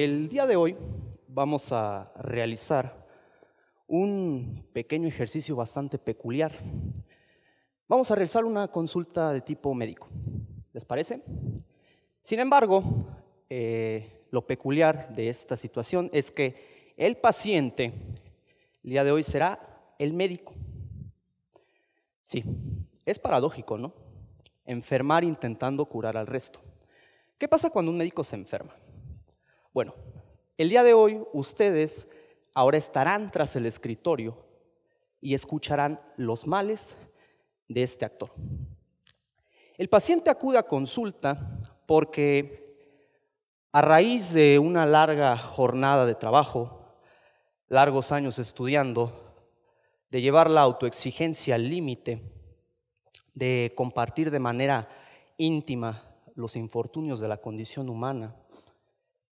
El día de hoy vamos a realizar un pequeño ejercicio bastante peculiar. Vamos a realizar una consulta de tipo médico. ¿Les parece? Sin embargo, eh, lo peculiar de esta situación es que el paciente el día de hoy será el médico. Sí, es paradójico, ¿no? Enfermar intentando curar al resto. ¿Qué pasa cuando un médico se enferma? Bueno, el día de hoy ustedes ahora estarán tras el escritorio y escucharán los males de este actor. El paciente acude a consulta porque a raíz de una larga jornada de trabajo, largos años estudiando, de llevar la autoexigencia al límite, de compartir de manera íntima los infortunios de la condición humana,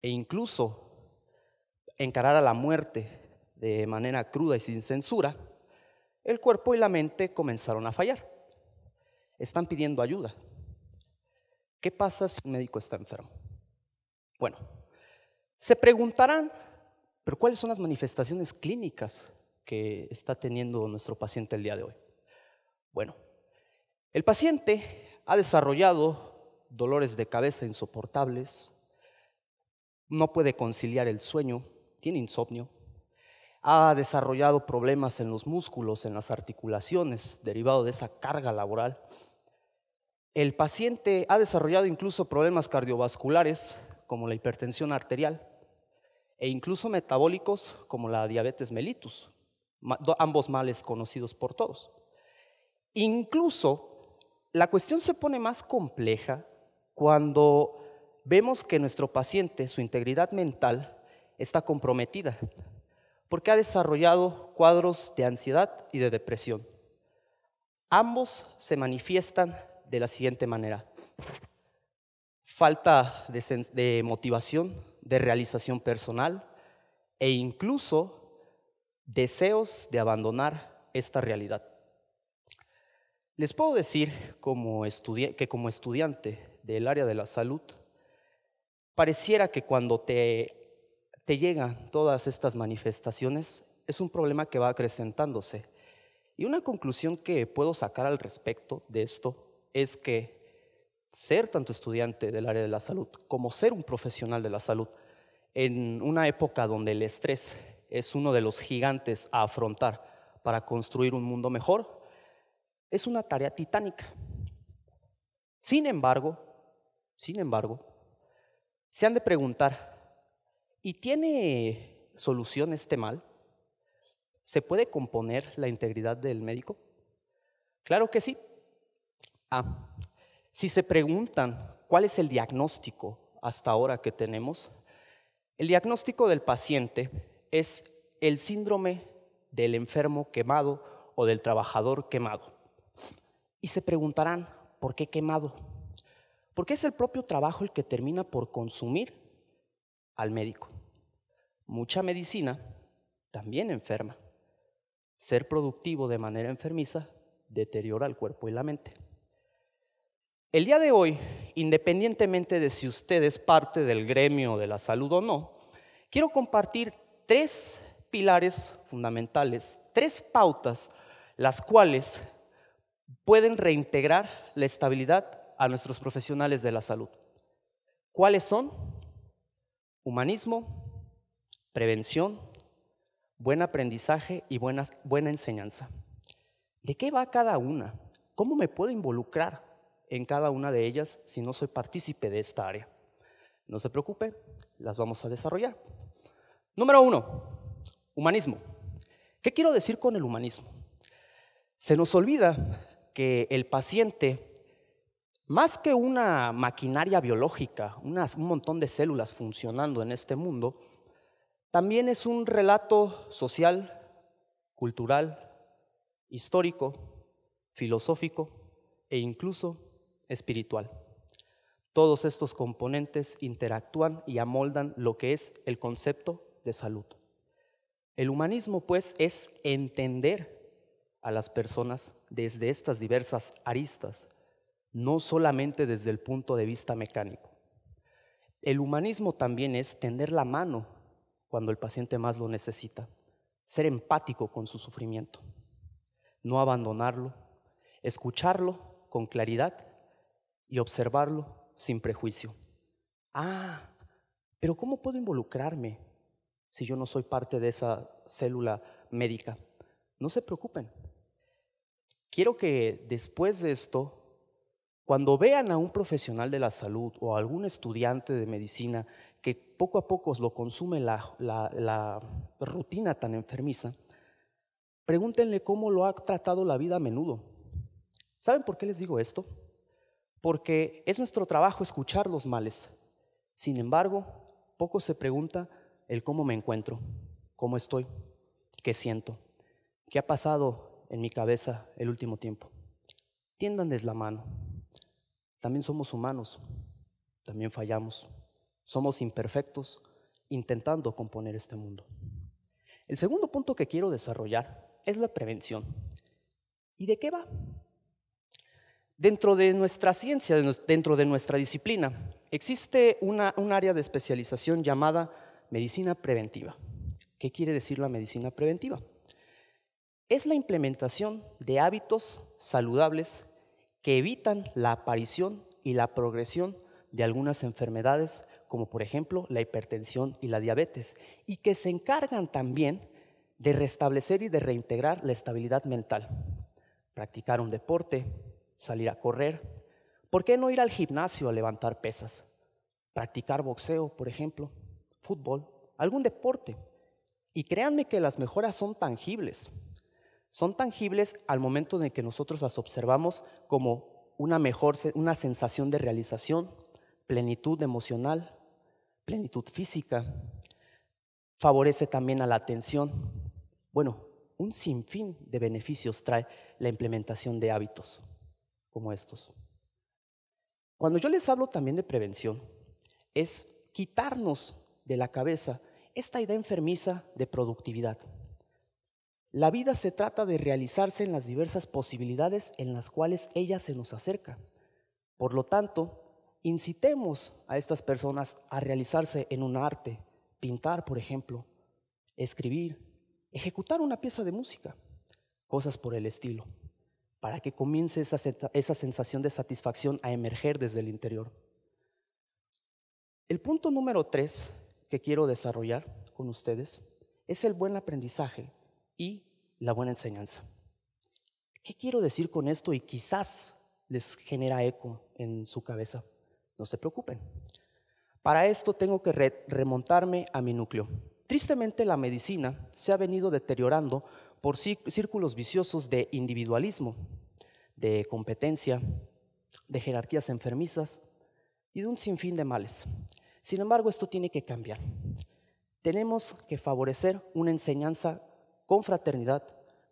e incluso encarar a la muerte de manera cruda y sin censura, el cuerpo y la mente comenzaron a fallar. Están pidiendo ayuda. ¿Qué pasa si un médico está enfermo? Bueno, se preguntarán, pero ¿cuáles son las manifestaciones clínicas que está teniendo nuestro paciente el día de hoy? Bueno, el paciente ha desarrollado dolores de cabeza insoportables, no puede conciliar el sueño, tiene insomnio, ha desarrollado problemas en los músculos, en las articulaciones, derivado de esa carga laboral. El paciente ha desarrollado incluso problemas cardiovasculares, como la hipertensión arterial, e incluso metabólicos, como la diabetes mellitus, ambos males conocidos por todos. Incluso la cuestión se pone más compleja cuando vemos que nuestro paciente, su integridad mental, está comprometida porque ha desarrollado cuadros de ansiedad y de depresión. Ambos se manifiestan de la siguiente manera. Falta de, motivación, de realización personal e incluso deseos de abandonar esta realidad. Les puedo decir que como estudiante del área de la salud, Pareciera que cuando te, llegan todas estas manifestaciones es un problema que va acrecentándose. Y una conclusión que puedo sacar al respecto de esto es que ser tanto estudiante del área de la salud como ser un profesional de la salud en una época donde el estrés es uno de los gigantes a afrontar para construir un mundo mejor, es una tarea titánica. Sin embargo, sin embargo, se han de preguntar, ¿y tiene solución este mal? ¿Se puede componer la integridad del médico? Claro que sí. Ah, si se preguntan cuál es el diagnóstico hasta ahora que tenemos, el diagnóstico del paciente es el síndrome del enfermo quemado o del trabajador quemado. Y se preguntarán, ¿por qué quemado? Porque es el propio trabajo el que termina por consumir al médico. Mucha medicina también enferma. Ser productivo de manera enfermiza deteriora el cuerpo y la mente. El día de hoy, independientemente de si usted es parte del gremio de la salud o no, quiero compartir tres pilares fundamentales, tres pautas, las cuales pueden reintegrar la estabilidad a nuestros profesionales de la salud. ¿Cuáles son? Humanismo, prevención, buen aprendizaje y buena, enseñanza. ¿De qué va cada una? ¿Cómo me puedo involucrar en cada una de ellas si no soy partícipe de esta área? No se preocupe, las vamos a desarrollar. Número uno, humanismo. ¿Qué quiero decir con el humanismo? Se nos olvida que el paciente más que una maquinaria biológica, un montón de células funcionando en este mundo, también es un relato social, cultural, histórico, filosófico e incluso espiritual. Todos estos componentes interactúan y amoldan lo que es el concepto de salud. El humanismo, pues, es entender a las personas desde estas diversas aristas no solamente desde el punto de vista mecánico. El humanismo también es tender la mano cuando el paciente más lo necesita, ser empático con su sufrimiento, no abandonarlo, escucharlo con claridad y observarlo sin prejuicio. Ah, pero ¿cómo puedo involucrarme si yo no soy parte de esa célula médica? No se preocupen. Quiero que después de esto cuando vean a un profesional de la salud o a algún estudiante de medicina que poco a poco lo consume la, la rutina tan enfermiza, pregúntenle cómo lo ha tratado la vida a menudo. ¿Saben por qué les digo esto? Porque es nuestro trabajo escuchar los males. Sin embargo, poco se pregunta el cómo me encuentro, cómo estoy, qué siento, qué ha pasado en mi cabeza el último tiempo. Tiéndanles la mano. También somos humanos, también fallamos, somos imperfectos intentando componer este mundo. El segundo punto que quiero desarrollar es la prevención. ¿Y de qué va? Dentro de nuestra ciencia, dentro de nuestra disciplina, existe un área de especialización llamada medicina preventiva. ¿Qué quiere decir la medicina preventiva? Es la implementación de hábitos saludables que evitan la aparición y la progresión de algunas enfermedades, como por ejemplo la hipertensión y la diabetes, y que se encargan también de restablecer y de reintegrar la estabilidad mental. Practicar un deporte, salir a correr, ¿por qué no ir al gimnasio a levantar pesas? Practicar boxeo, por ejemplo, fútbol, algún deporte. Y créanme que las mejoras son tangibles son tangibles al momento en que nosotros las observamos como una una sensación de realización, plenitud emocional, plenitud física. Favorece también a la atención. Bueno, un sinfín de beneficios trae la implementación de hábitos como estos. Cuando yo les hablo también de prevención, es quitarnos de la cabeza esta idea enfermiza de productividad. La vida se trata de realizarse en las diversas posibilidades en las cuales ella se nos acerca. Por lo tanto, incitemos a estas personas a realizarse en un arte, pintar, por ejemplo, escribir, ejecutar una pieza de música, cosas por el estilo, para que comience esa, esa sensación de satisfacción a emerger desde el interior. El punto número tres que quiero desarrollar con ustedes es el buen aprendizaje y la buena enseñanza. ¿Qué quiero decir con esto? Y quizás les genera eco en su cabeza. No se preocupen. Para esto tengo que remontarme a mi núcleo. Tristemente la medicina se ha venido deteriorando por círculos viciosos de individualismo, de competencia, de jerarquías enfermizas y de un sinfín de males. Sin embargo, esto tiene que cambiar. Tenemos que favorecer una enseñanza con fraternidad,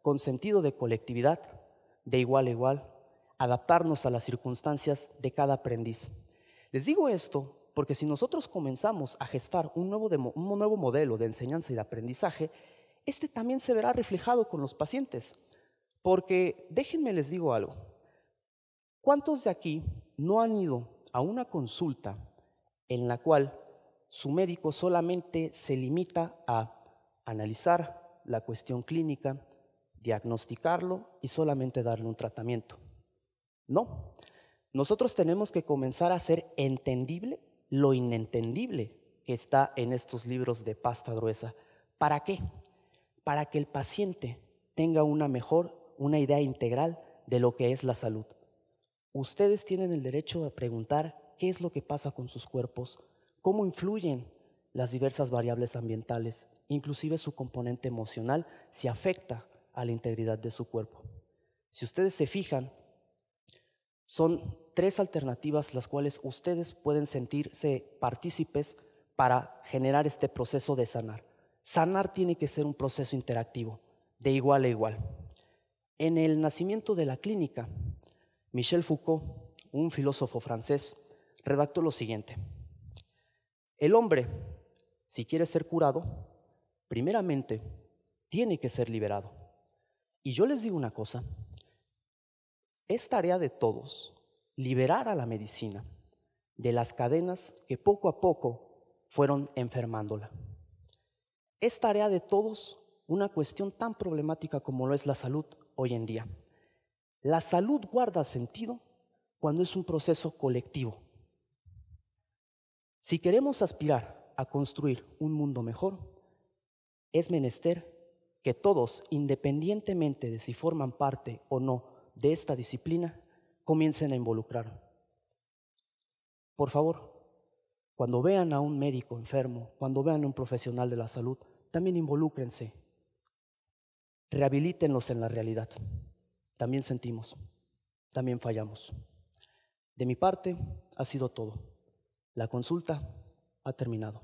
con sentido de colectividad, de igual a igual, adaptarnos a las circunstancias de cada aprendiz. Les digo esto porque si nosotros comenzamos a gestar un nuevo, modelo de enseñanza y de aprendizaje, este también se verá reflejado con los pacientes. Porque déjenme les digo algo, ¿cuántos de aquí no han ido a una consulta en la cual su médico solamente se limita a analizar, la cuestión clínica, diagnosticarlo y solamente darle un tratamiento. No, nosotros tenemos que comenzar a hacer entendible lo inentendible que está en estos libros de pasta gruesa. ¿Para qué? Para que el paciente tenga una mejor, una idea integral de lo que es la salud. Ustedes tienen el derecho a preguntar qué es lo que pasa con sus cuerpos, cómo influyen las diversas variables ambientales, inclusive su componente emocional, si afecta a la integridad de su cuerpo. Si ustedes se fijan, son tres alternativas las cuales ustedes pueden sentirse partícipes para generar este proceso de sanar. Sanar tiene que ser un proceso interactivo, de igual a igual. En el nacimiento de la clínica, Michel Foucault, un filósofo francés, redactó lo siguiente. El hombre si quiere ser curado, primeramente tiene que ser liberado. Y yo les digo una cosa, es tarea de todos liberar a la medicina de las cadenas que poco a poco fueron enfermándola. Es tarea de todos una cuestión tan problemática como lo es la salud hoy en día. La salud guarda sentido cuando es un proceso colectivo. Si queremos aspirar a construir un mundo mejor, es menester que todos, independientemente de si forman parte o no de esta disciplina, comiencen a involucrar. Por favor, cuando vean a un médico enfermo, cuando vean a un profesional de la salud, también involúcrense. Rehabilítenlos en la realidad. También sentimos, también fallamos. De mi parte, ha sido todo. La consulta ha terminado.